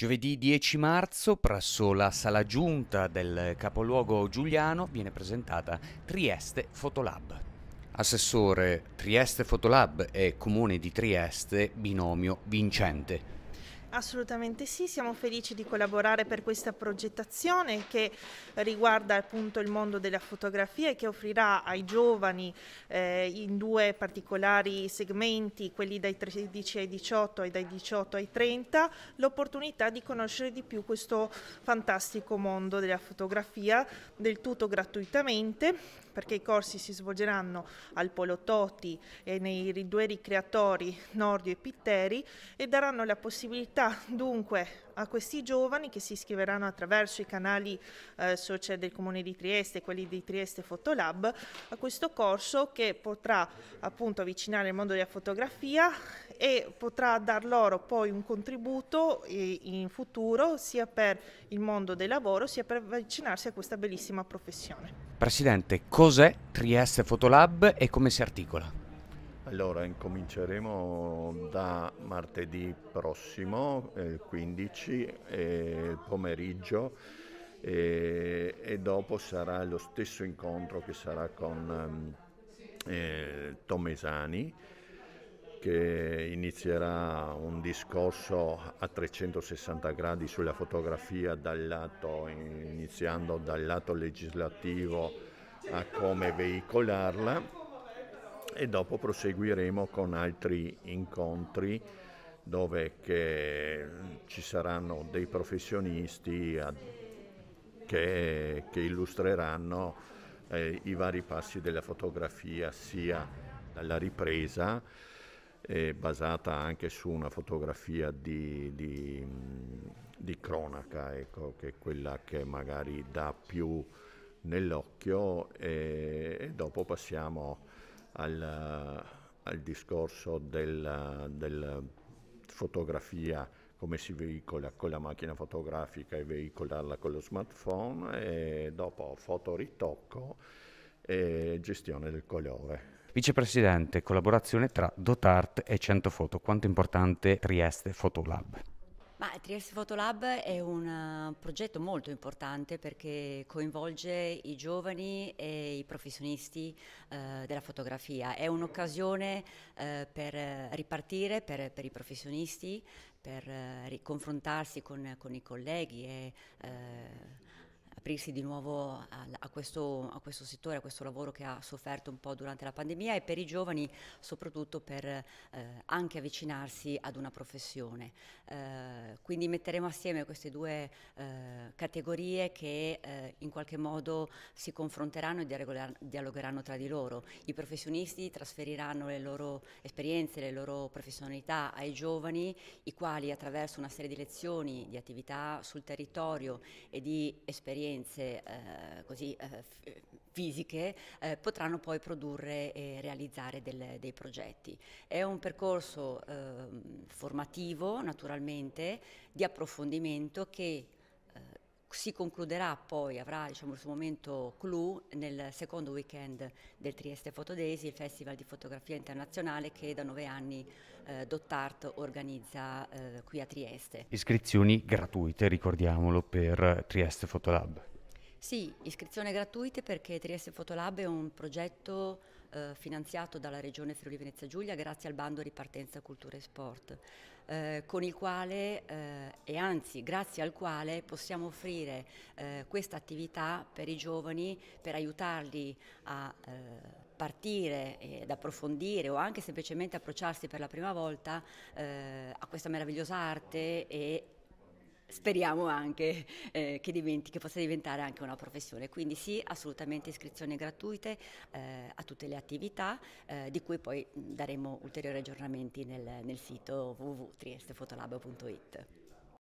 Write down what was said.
Giovedì 10 marzo, presso la sala giunta del capoluogo giuliano, viene presentata Trieste Fotolab. Assessore Trieste Fotolab e Comune di Trieste, binomio vincente. Assolutamente sì, siamo felici di collaborare per questa progettazione che riguarda appunto il mondo della fotografia e che offrirà ai giovani eh, in due particolari segmenti, quelli dai 13 ai 18 e dai 18 ai 30, l'opportunità di conoscere di più questo fantastico mondo della fotografia del tutto gratuitamente perché i corsi si svolgeranno al Polo Toti e nei due ricreatori Nordio e Pitteri e daranno la possibilità possibilità dunque a questi giovani che si iscriveranno attraverso i canali eh, social del Comune di Trieste, quelli di Trieste Fotolab, a questo corso che potrà appunto avvicinare il mondo della fotografia e potrà dar loro poi un contributo eh, in futuro sia per il mondo del lavoro sia per avvicinarsi a questa bellissima professione. Presidente, cos'è Trieste Fotolab e come si articola? Allora, incominceremo da martedì prossimo, eh, 15 eh, pomeriggio eh, e dopo sarà lo stesso incontro che sarà con ehm, eh, Tomesani che inizierà un discorso a 360 gradi sulla fotografia dal lato, iniziando dal lato legislativo a come veicolarla e dopo proseguiremo con altri incontri dove ci saranno dei professionisti che, che illustreranno eh, i vari passi della fotografia sia dalla ripresa eh, basata anche su una fotografia di, di, di cronaca, ecco, che è quella che magari dà più nell'occhio e, eh, e dopo passiamo al, al discorso della, della fotografia come si veicola con la macchina fotografica e veicolarla con lo smartphone e dopo fotoritocco e gestione del colore. Vicepresidente, collaborazione tra Dotart e 100 Foto, quanto è importante Trieste Fotolab? Ma Trieste Photolab è un eh, progetto molto importante perché coinvolge i giovani e i professionisti eh, della fotografia. È un'occasione eh, per eh, ripartire per, per, i professionisti, per eh, confrontarsi con, con, i colleghi e eh, aprirsi di nuovo a, a, questo, a, questo, settore, a questo lavoro che ha sofferto un po' durante la pandemia e per i giovani soprattutto per eh, anche avvicinarsi ad una professione. Eh, quindi metteremo assieme queste due eh, categorie che eh, in qualche modo si confronteranno e dialogheranno tra di loro. I professionisti trasferiranno le loro esperienze, le loro professionalità ai giovani, i quali attraverso una serie di lezioni, di attività sul territorio e di esperienze esperienze eh, così, eh, f- eh, fisiche eh, potranno poi produrre e realizzare del, dei progetti. È un percorso ehm, formativo naturalmente di approfondimento che si concluderà poi, avrà diciamo, il suo momento clou nel secondo weekend del Trieste Fotodays, il Festival di Fotografia Internazionale che da nove anni eh, Dottart organizza eh, qui a Trieste. Iscrizioni gratuite, ricordiamolo, per Trieste Fotolab. Sì, iscrizioni gratuite perché Trieste Fotolab è un progetto eh, finanziato dalla Regione Friuli Venezia Giulia grazie al bando Ripartenza Cultura e Sport, eh, con il quale eh, e anzi grazie al quale possiamo offrire eh, questa attività per i giovani per aiutarli a eh, partire ed approfondire o anche semplicemente approcciarsi per la prima volta eh, a questa meravigliosa arte e speriamo anche eh, che, diventi, che, possa diventare anche una professione. Quindi sì, assolutamente iscrizioni gratuite eh, a tutte le attività, eh, di cui poi daremo ulteriori aggiornamenti nel, nel sito www.triestefotolab.it.